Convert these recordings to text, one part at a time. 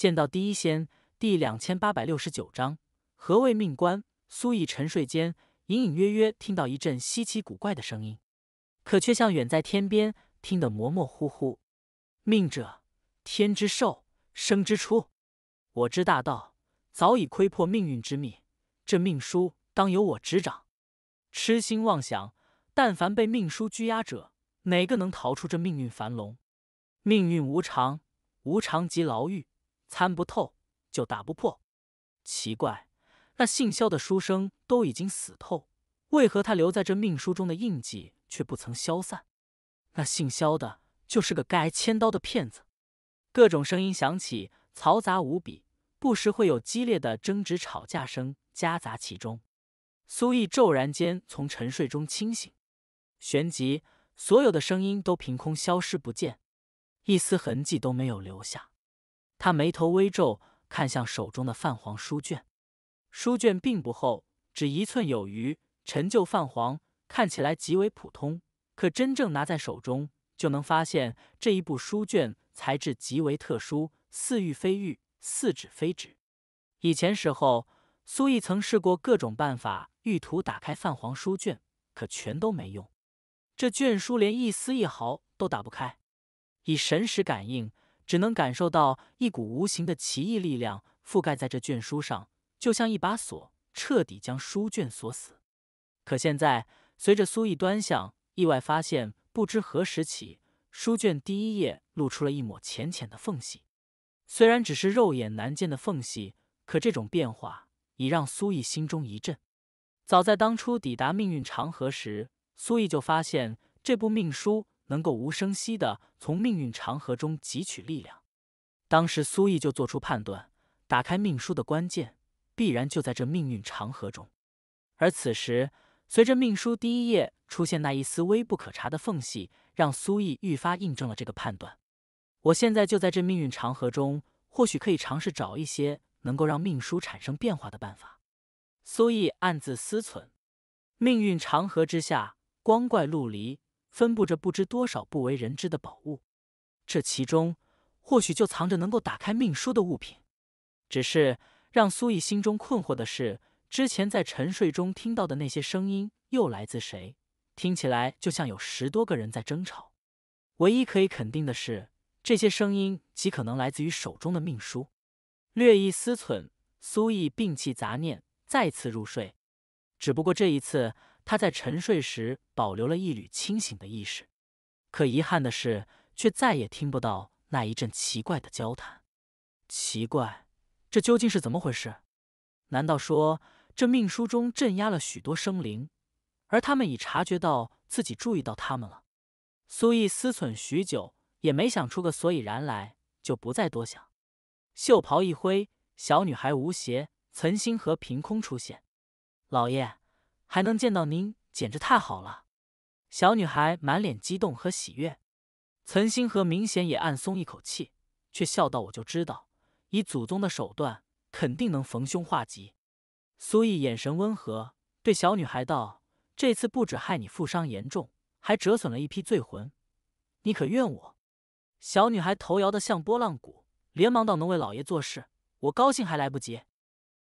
见到第一仙，第两千八百六十九章，何谓命官？苏毅沉睡间，隐隐约约听到一阵稀奇古怪的声音，可却像远在天边，听得模模糊糊。命者，天之寿，生之初。我之大道早已窥破命运之秘，这命书当由我执掌。痴心妄想，但凡被命书拘押者，哪个能逃出这命运樊笼？命运无常，无常即牢狱。参不透就打不破。奇怪，那姓萧的书生都已经死透，为何他留在这命书中的印记却不曾消散？那姓萧的就是个该挨千刀的骗子！各种声音响起，嘈杂无比，不时会有激烈的争执、吵架声夹杂其中。苏毅骤然间从沉睡中清醒，旋即所有的声音都凭空消失不见，一丝痕迹都没有留下。他眉头微皱，看向手中的泛黄书卷。书卷并不厚，只一寸有余，陈旧泛黄，看起来极为普通。可真正拿在手中，就能发现这一部书卷材质极为特殊，似玉非玉，似纸非纸。以前时候，苏毅曾试过各种办法，欲图打开泛黄书卷，可全都没用。这卷书连一丝一毫都打不开。以神识感应。只能感受到一股无形的奇异力量覆盖在这卷书上，就像一把锁，彻底将书卷锁死。可现在，随着苏毅端详，意外发现，不知何时起，书卷第一页露出了一抹浅浅的缝隙。虽然只是肉眼难见的缝隙，可这种变化已让苏毅心中一震。早在当初抵达命运长河时，苏毅就发现这部命书。能够无声息地从命运长河中汲取力量，当时苏毅就做出判断：打开命书的关键，必然就在这命运长河中。而此时，随着命书第一页出现那一丝微不可察的缝隙，让苏毅愈发印证了这个判断。我现在就在这命运长河中，或许可以尝试找一些能够让命书产生变化的办法。苏毅暗自思忖：命运长河之下，光怪陆离。分布着不知多少不为人知的宝物，这其中或许就藏着能够打开命书的物品。只是让苏毅心中困惑的是，之前在沉睡中听到的那些声音又来自谁？听起来就像有十多个人在争吵。唯一可以肯定的是，这些声音极可能来自于手中的命书。略一思忖，苏毅摒弃杂念，再次入睡。只不过这一次。他在沉睡时保留了一缕清醒的意识，可遗憾的是，却再也听不到那一阵奇怪的交谈。奇怪，这究竟是怎么回事？难道说这命书中镇压了许多生灵，而他们已察觉到自己注意到他们了？苏毅思忖许久，也没想出个所以然来，就不再多想。袖袍一挥，小女孩吴邪、岑心河凭空出现。老爷。还能见到您，简直太好了！小女孩满脸激动和喜悦，岑星河明显也暗松一口气，却笑道：“我就知道，以祖宗的手段，肯定能逢凶化吉。”苏毅眼神温和，对小女孩道：“这次不止害你负伤严重，还折损了一批罪魂，你可怨我？”小女孩头摇得像拨浪鼓，连忙道：“能为老爷做事，我高兴还来不及。”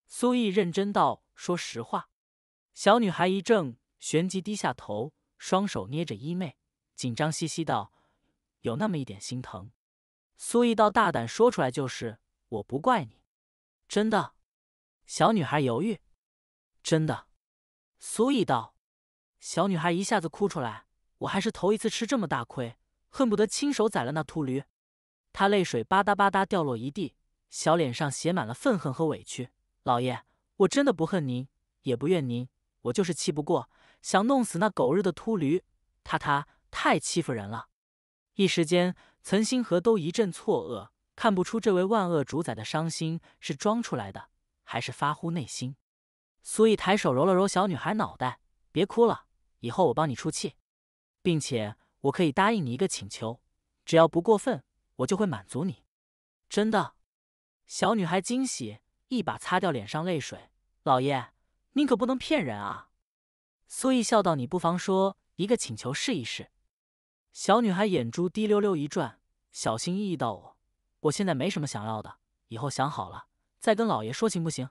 苏毅认真道：“说实话。”小女孩一怔，旋即低下头，双手捏着衣袂，紧张兮兮道：“有那么一点心疼。”苏一道：“大胆说出来就是，我不怪你，真的。”小女孩犹豫：“真的？”苏一道：“小女孩一下子哭出来，我还是头一次吃这么大亏，恨不得亲手宰了那秃驴。”她泪水吧嗒吧嗒掉落一地，小脸上写满了愤恨和委屈。“老爷，我真的不恨您，也不怨您。”我就是气不过，想弄死那狗日的秃驴，他他太欺负人了。一时间，岑星河都一阵错愕，看不出这位万恶主宰的伤心是装出来的，还是发乎内心。苏毅抬手揉了揉小女孩脑袋，别哭了，以后我帮你出气，并且我可以答应你一个请求，只要不过分，我就会满足你。真的？小女孩惊喜，一把擦掉脸上泪水，老爷。您可不能骗人啊！”苏毅笑道，“你不妨说一个请求试一试。”小女孩眼珠滴溜溜一转，小心翼翼道：“我我现在没什么想要的，以后想好了再跟老爷说，行不行？”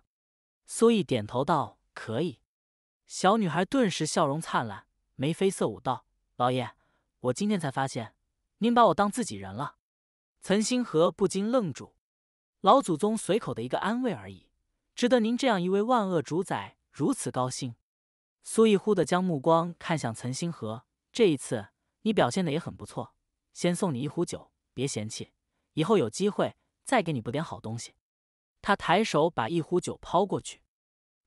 苏毅点头道：“可以。”小女孩顿时笑容灿烂，眉飞色舞道：“老爷，我今天才发现，您把我当自己人了。”岑星河不禁愣住：“老祖宗随口的一个安慰而已，值得您这样一位万恶主宰？”如此高兴，苏毅忽的将目光看向岑星河。这一次你表现的也很不错，先送你一壶酒，别嫌弃。以后有机会再给你补点好东西。他抬手把一壶酒抛过去，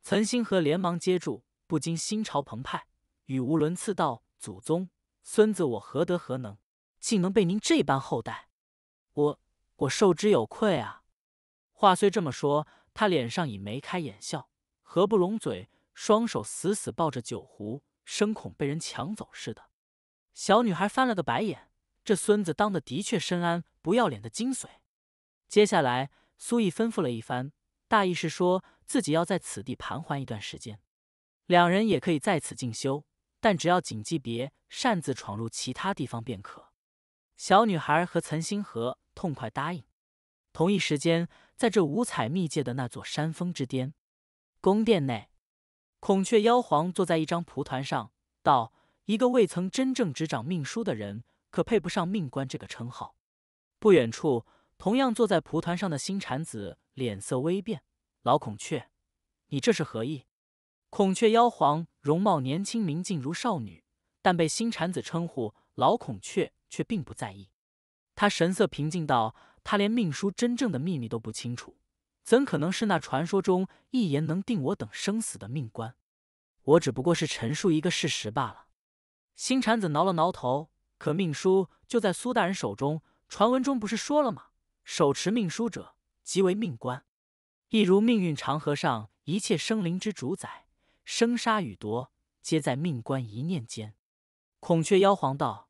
岑星河连忙接住，不禁心潮澎湃，语无伦次道：“祖宗，孙子我何德何能，竟能被您这般厚待？我我受之有愧啊！”话虽这么说，他脸上已眉开眼笑。合不拢嘴，双手死死抱着酒壶，生恐被人抢走似的。小女孩翻了个白眼，这孙子当的的确深谙不要脸的精髓。接下来，苏毅吩咐了一番，大意是说自己要在此地盘桓一段时间，两人也可以在此进修，但只要谨记别擅自闯入其他地方便可。小女孩和岑星河痛快答应。同一时间，在这五彩秘界的那座山峰之巅。宫殿内，孔雀妖皇坐在一张蒲团上，道：“一个未曾真正执掌命书的人，可配不上命官这个称号。”不远处，同样坐在蒲团上的星禅子脸色微变：“老孔雀，你这是何意？”孔雀妖皇容貌年轻明净如少女，但被星禅子称呼“老孔雀”却并不在意，他神色平静道：“他连命书真正的秘密都不清楚。”怎可能是那传说中一言能定我等生死的命官？我只不过是陈述一个事实罢了。星禅子挠了挠头，可命书就在苏大人手中。传闻中不是说了吗？手持命书者即为命官，一如命运长河上一切生灵之主宰，生杀与夺皆在命官一念间。孔雀妖皇道：“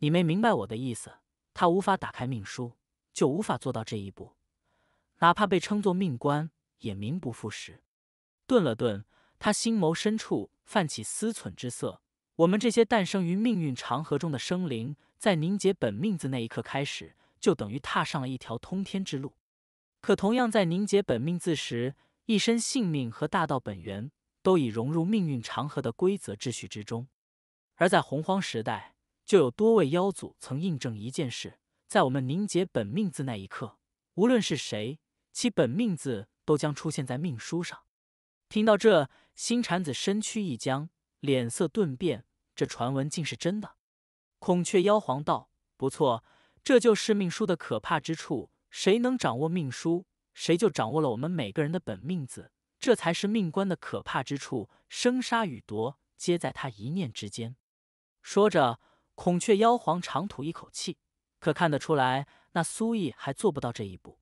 你没明白我的意思？他无法打开命书，就无法做到这一步。”哪怕被称作命官，也名不副实。顿了顿，他心眸深处泛起思忖之色。我们这些诞生于命运长河中的生灵，在凝结本命字那一刻开始，就等于踏上了一条通天之路。可同样在凝结本命字时，一身性命和大道本源都已融入命运长河的规则秩序之中。而在洪荒时代，就有多位妖祖曾印证一件事：在我们凝结本命字那一刻，无论是谁。其本命字都将出现在命书上。听到这，新产子身躯一僵，脸色顿变。这传闻竟是真的。孔雀妖皇道：“不错，这就是命书的可怕之处。谁能掌握命书，谁就掌握了我们每个人的本命字。这才是命官的可怕之处，生杀与夺皆在他一念之间。”说着，孔雀妖皇长吐一口气。可看得出来，那苏毅还做不到这一步。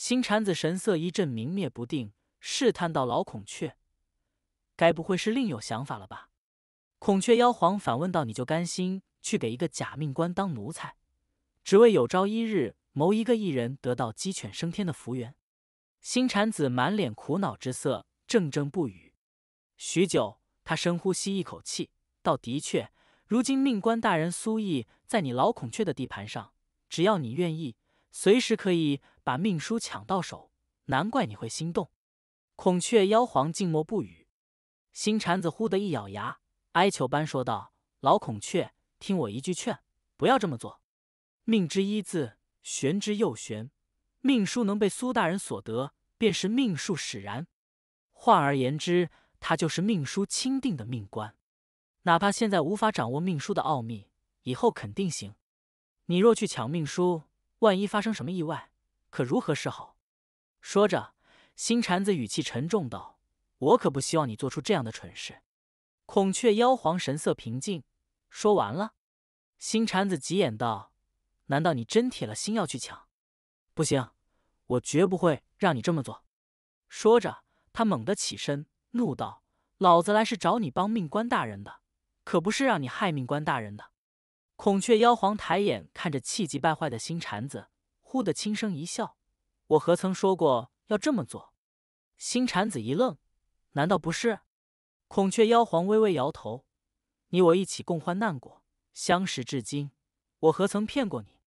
星产子神色一阵明灭不定，试探到：“老孔雀，该不会是另有想法了吧？”孔雀妖皇反问道：“你就甘心去给一个假命官当奴才，只为有朝一日谋一个一人得到鸡犬升天的福缘？”星产子满脸苦恼之色，怔怔不语。许久，他深呼吸一口气，道：“的确，如今命官大人苏毅在你老孔雀的地盘上，只要你愿意。”随时可以把命书抢到手，难怪你会心动。孔雀妖皇静默不语，新蝉子忽地一咬牙，哀求般说道：“老孔雀，听我一句劝，不要这么做。命之一字，玄之又玄，命书能被苏大人所得，便是命数使然。换而言之，他就是命书钦定的命官。哪怕现在无法掌握命书的奥秘，以后肯定行。你若去抢命书……”万一发生什么意外，可如何是好？说着，新缠子语气沉重道：“我可不希望你做出这样的蠢事。”孔雀妖皇神色平静，说完了。新缠子急眼道：“难道你真铁了心要去抢？不行，我绝不会让你这么做！”说着，他猛地起身，怒道：“老子来是找你帮命官大人的，可不是让你害命官大人的。”孔雀妖皇抬眼看着气急败坏的星蝉子，忽地轻声一笑：“我何曾说过要这么做？”星蝉子一愣：“难道不是？”孔雀妖皇微微摇头：“你我一起共患难过，相识至今，我何曾骗过你？”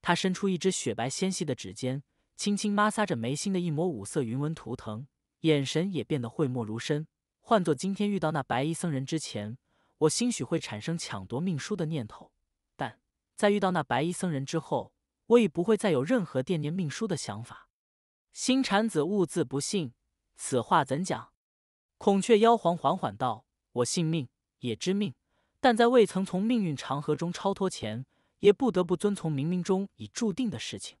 他伸出一只雪白纤细的指尖，轻轻摩挲着眉心的一抹五色云纹图腾，眼神也变得讳莫如深。换做今天遇到那白衣僧人之前，我兴许会产生抢夺命书的念头。在遇到那白衣僧人之后，我已不会再有任何惦念命书的想法。星禅子兀自不信，此话怎讲？孔雀妖皇缓缓道：“我信命，也知命，但在未曾从命运长河中超脱前，也不得不遵从冥冥中已注定的事情。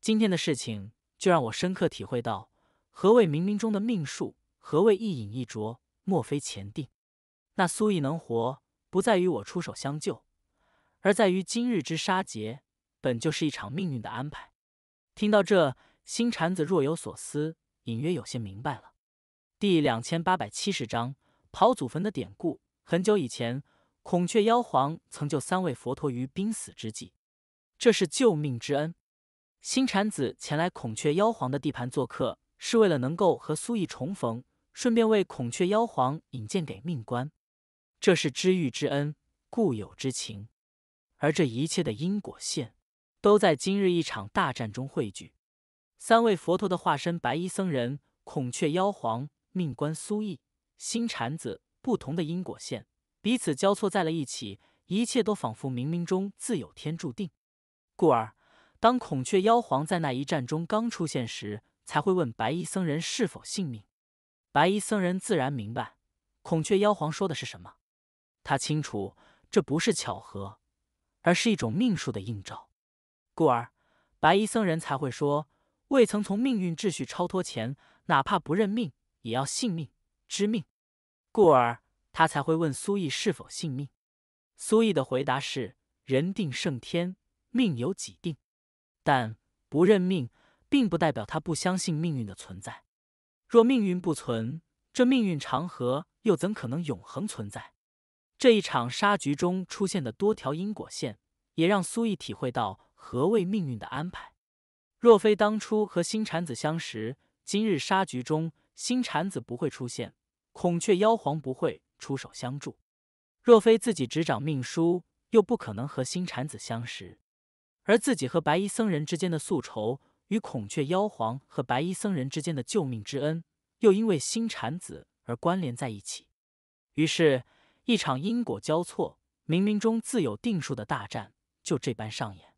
今天的事情，就让我深刻体会到何谓冥冥中的命数，何谓一饮一啄，莫非前定。那苏毅能活，不在于我出手相救。”而在于今日之杀劫，本就是一场命运的安排。听到这，星禅子若有所思，隐约有些明白了。第两千八百七十章刨祖坟的典故。很久以前，孔雀妖皇曾救三位佛陀于濒死之际，这是救命之恩。星禅子前来孔雀妖皇的地盘做客，是为了能够和苏毅重逢，顺便为孔雀妖皇引荐给命官，这是知遇之恩、故友之情。而这一切的因果线，都在今日一场大战中汇聚。三位佛陀的化身，白衣僧人、孔雀妖皇、命官苏毅、星禅子，不同的因果线彼此交错在了一起，一切都仿佛冥冥中自有天注定。故而，当孔雀妖皇在那一战中刚出现时，才会问白衣僧人是否性命。白衣僧人自然明白孔雀妖皇说的是什么，他清楚这不是巧合。而是一种命数的映照，故而白衣僧人才会说：未曾从命运秩序超脱前，哪怕不认命，也要信命知命。故而他才会问苏毅是否信命。苏毅的回答是：人定胜天，命由己定。但不认命，并不代表他不相信命运的存在。若命运不存，这命运长河又怎可能永恒存在？这一场杀局中出现的多条因果线，也让苏毅体会到何谓命运的安排。若非当初和新产子相识，今日杀局中新产子不会出现，孔雀妖皇不会出手相助。若非自己执掌命书，又不可能和新产子相识。而自己和白衣僧人之间的宿仇，与孔雀妖皇和白衣僧人之间的救命之恩，又因为新产子而关联在一起。于是。一场因果交错、冥冥中自有定数的大战就这般上演。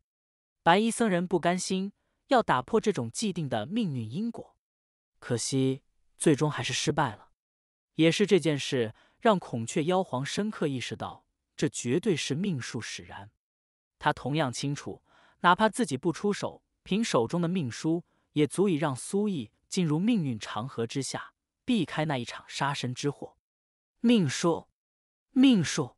白衣僧人不甘心，要打破这种既定的命运因果，可惜最终还是失败了。也是这件事让孔雀妖皇深刻意识到，这绝对是命数使然。他同样清楚，哪怕自己不出手，凭手中的命书，也足以让苏毅进入命运长河之下，避开那一场杀身之祸。命数。命数，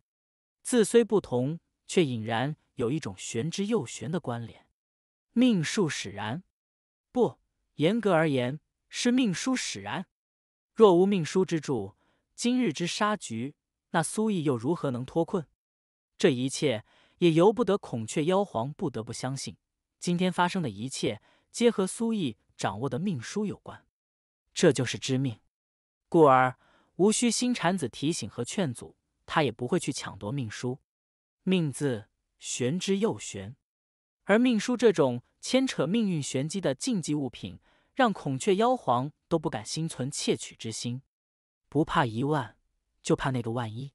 字虽不同，却隐然有一种玄之又玄的关联。命数使然，不严格而言是命数使然。若无命数之助，今日之杀局，那苏毅又如何能脱困？这一切也由不得孔雀妖皇不得不相信，今天发生的一切皆和苏毅掌握的命数有关。这就是知命，故而无需新产子提醒和劝阻。他也不会去抢夺命书，命字玄之又玄，而命书这种牵扯命运玄机的禁忌物品，让孔雀妖皇都不敢心存窃取之心。不怕一万，就怕那个万一。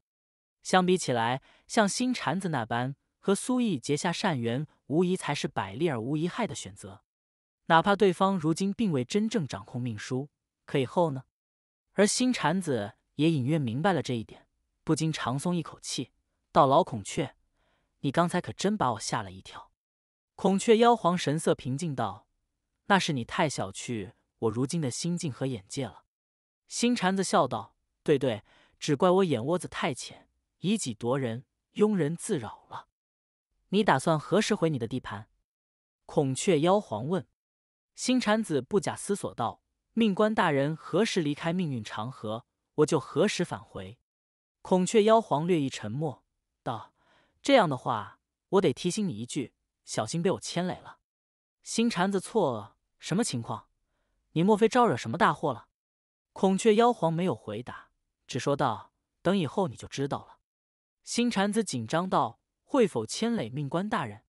相比起来，像新蝉子那般和苏毅结下善缘，无疑才是百利而无一害的选择。哪怕对方如今并未真正掌控命书，可以后呢？而新蝉子也隐约明白了这一点。不禁长松一口气，道：“老孔雀，你刚才可真把我吓了一跳。”孔雀妖皇神色平静道：“那是你太小觑我如今的心境和眼界了。”星禅子笑道：“对对，只怪我眼窝子太浅，以己夺人，庸人自扰了。”你打算何时回你的地盘？”孔雀妖皇问。星禅子不假思索道：“命官大人何时离开命运长河，我就何时返回。”孔雀妖皇略一沉默，道：“这样的话，我得提醒你一句，小心被我牵累了。”星蝉子错愕：“什么情况？你莫非招惹什么大祸了？”孔雀妖皇没有回答，只说道：“等以后你就知道了。”星蝉子紧张道：“会否牵累命官大人？”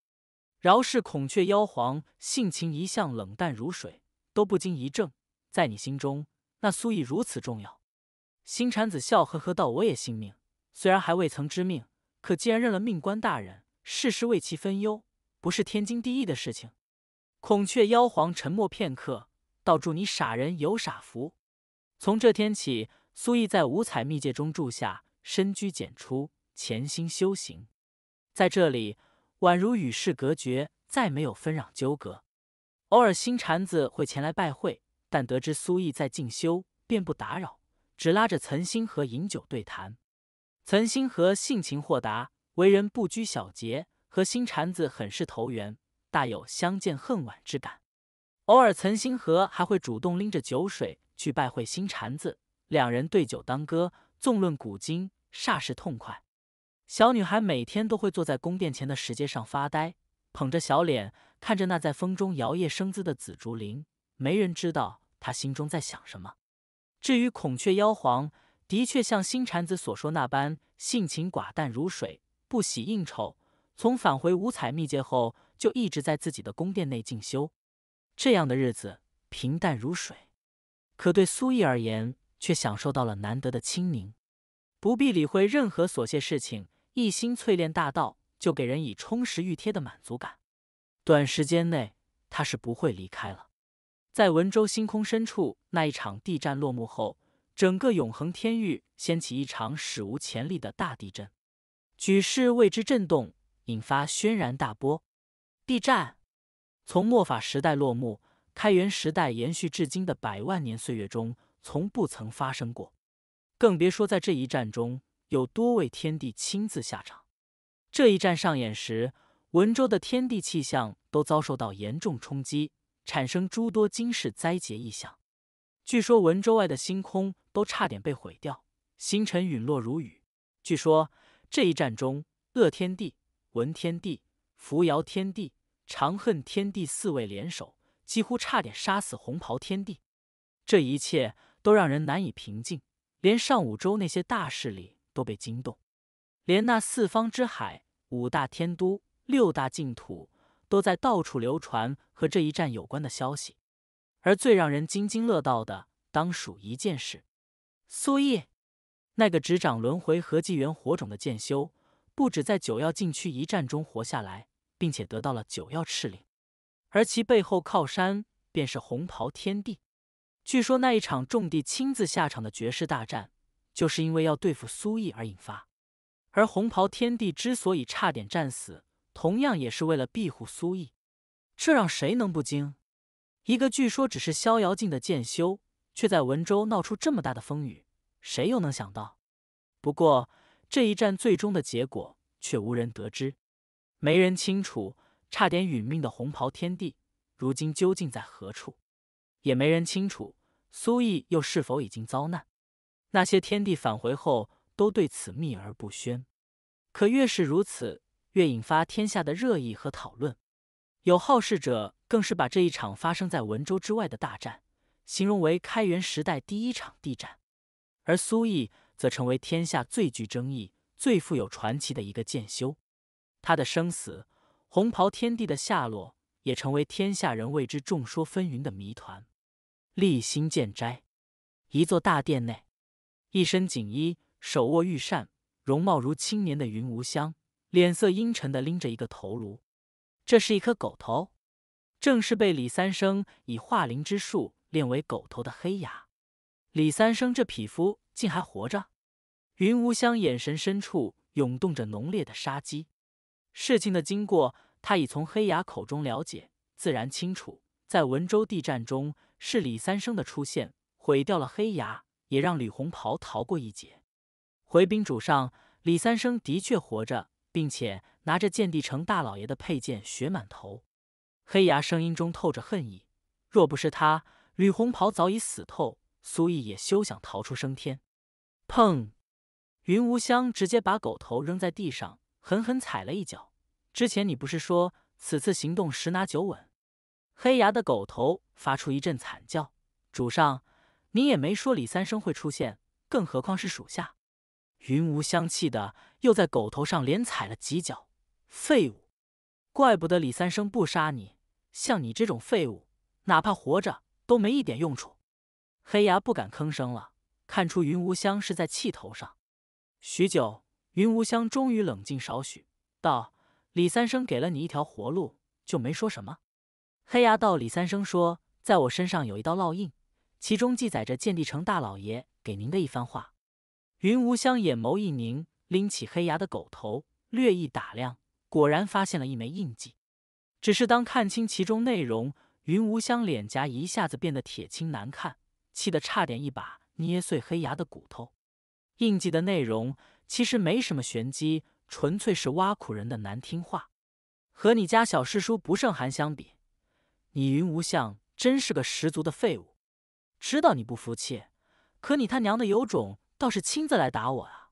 饶是孔雀妖皇性情一向冷淡如水，都不禁一怔：“在你心中，那苏毅如此重要？”星产子笑呵呵道：“我也信命，虽然还未曾知命，可既然认了命官大人，事事为其分忧，不是天经地义的事情。”孔雀妖皇沉默片刻，道：“祝你傻人有傻福。”从这天起，苏毅在五彩秘界中住下，深居简出，潜心修行。在这里，宛如与世隔绝，再没有纷扰纠葛。偶尔星禅子会前来拜会，但得知苏毅在进修，便不打扰。只拉着岑星河饮酒对谈，岑星河性情豁达，为人不拘小节，和新蝉子很是投缘，大有相见恨晚之感。偶尔，岑星河还会主动拎着酒水去拜会新蝉子，两人对酒当歌，纵论古今，煞是痛快。小女孩每天都会坐在宫殿前的石阶上发呆，捧着小脸看着那在风中摇曳生姿的紫竹林，没人知道她心中在想什么。至于孔雀妖皇，的确像星禅子所说那般，性情寡淡如水，不喜应酬。从返回五彩秘界后，就一直在自己的宫殿内静修。这样的日子平淡如水，可对苏毅而言，却享受到了难得的清宁，不必理会任何琐屑事情，一心淬炼大道，就给人以充实欲贴的满足感。短时间内，他是不会离开了。在文州星空深处，那一场地战落幕后，整个永恒天域掀起一场史无前例的大地震，举世为之震动，引发轩然大波。地战从末法时代落幕，开元时代延续至今的百万年岁月中，从不曾发生过，更别说在这一战中有多位天帝亲自下场。这一战上演时，文州的天地气象都遭受到严重冲击。产生诸多惊世灾劫异象，据说文州外的星空都差点被毁掉，星辰陨落如雨。据说这一战中，恶天帝、文天帝、扶摇天帝、长恨天帝四位联手，几乎差点杀死红袍天帝。这一切都让人难以平静，连上五州那些大势力都被惊动，连那四方之海、五大天都、六大净土。都在到处流传和这一战有关的消息，而最让人津津乐道的，当属一件事：苏毅，那个执掌轮回合纪元火种的剑修，不止在九曜禁区一战中活下来，并且得到了九曜敕令，而其背后靠山便是红袍天帝。据说那一场众帝亲自下场的绝世大战，就是因为要对付苏毅而引发。而红袍天帝之所以差点战死，同样也是为了庇护苏毅，这让谁能不惊？一个据说只是逍遥境的剑修，却在文州闹出这么大的风雨，谁又能想到？不过这一战最终的结果却无人得知，没人清楚差点殒命的红袍天帝如今究竟在何处，也没人清楚苏毅又是否已经遭难。那些天帝返回后，都对此秘而不宣。可越是如此。越引发天下的热议和讨论，有好事者更是把这一场发生在文州之外的大战，形容为开元时代第一场地战，而苏毅则成为天下最具争议、最富有传奇的一个剑修。他的生死、红袍天帝的下落，也成为天下人为之众说纷纭的谜团。立心剑斋，一座大殿内，一身锦衣，手握玉扇，容貌如青年的云无香。脸色阴沉的拎着一个头颅，这是一颗狗头，正是被李三生以化灵之术炼为狗头的黑牙。李三生这匹夫竟还活着！云无香眼神深处涌动着浓烈的杀机。事情的经过，他已从黑牙口中了解，自然清楚。在文州地战中，是李三生的出现毁掉了黑牙，也让李红袍逃过一劫。回禀主上，李三生的确活着。并且拿着剑帝城大老爷的佩剑，血满头。黑牙声音中透着恨意，若不是他，吕红袍早已死透，苏毅也休想逃出升天。砰！云无香直接把狗头扔在地上，狠狠踩了一脚。之前你不是说此次行动十拿九稳？黑牙的狗头发出一阵惨叫。主上，你也没说李三生会出现，更何况是属下。云无香气的又在狗头上连踩了几脚，废物！怪不得李三生不杀你，像你这种废物，哪怕活着都没一点用处。黑牙不敢吭声了，看出云无香是在气头上。许久，云无香终于冷静少许，道：“李三生给了你一条活路，就没说什么。”黑牙道：“李三生说，在我身上有一道烙印，其中记载着剑地城大老爷给您的一番话。”云无香眼眸一凝，拎起黑牙的狗头，略一打量，果然发现了一枚印记。只是当看清其中内容，云无香脸颊一下子变得铁青难看，气得差点一把捏碎黑牙的骨头。印记的内容其实没什么玄机，纯粹是挖苦人的难听话。和你家小师叔不胜寒相比，你云无香真是个十足的废物。知道你不服气，可你他娘的有种！倒是亲自来打我啊！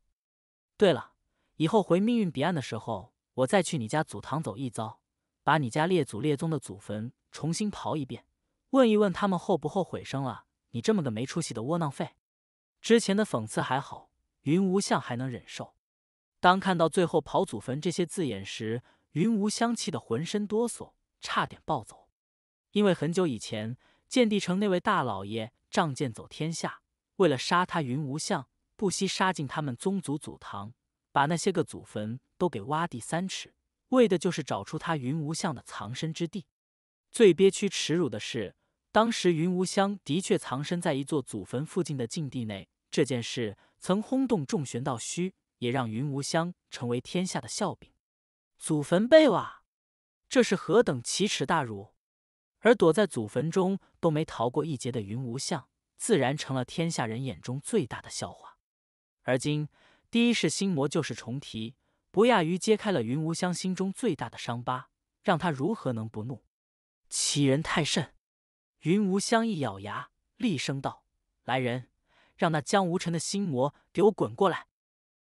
对了，以后回命运彼岸的时候，我再去你家祖堂走一遭，把你家列祖列宗的祖坟重新刨一遍，问一问他们后不后悔生了你这么个没出息的窝囊废。之前的讽刺还好，云无相还能忍受。当看到最后“刨祖坟”这些字眼时，云无相气得浑身哆嗦，差点暴走。因为很久以前，建帝城那位大老爷仗剑走天下，为了杀他云无相。不惜杀进他们宗族祖堂，把那些个祖坟都给挖地三尺，为的就是找出他云无相的藏身之地。最憋屈耻辱的是，当时云无香的确藏身在一座祖坟附近的禁地内，这件事曾轰动众玄道虚，也让云无香成为天下的笑柄。祖坟被挖，这是何等奇耻大辱！而躲在祖坟中都没逃过一劫的云无相，自然成了天下人眼中最大的笑话。而今，第一是心魔旧事重提，不亚于揭开了云无香心中最大的伤疤，让他如何能不怒？欺人太甚！云无香一咬牙，厉声道：“来人，让那江无尘的心魔给我滚过来！”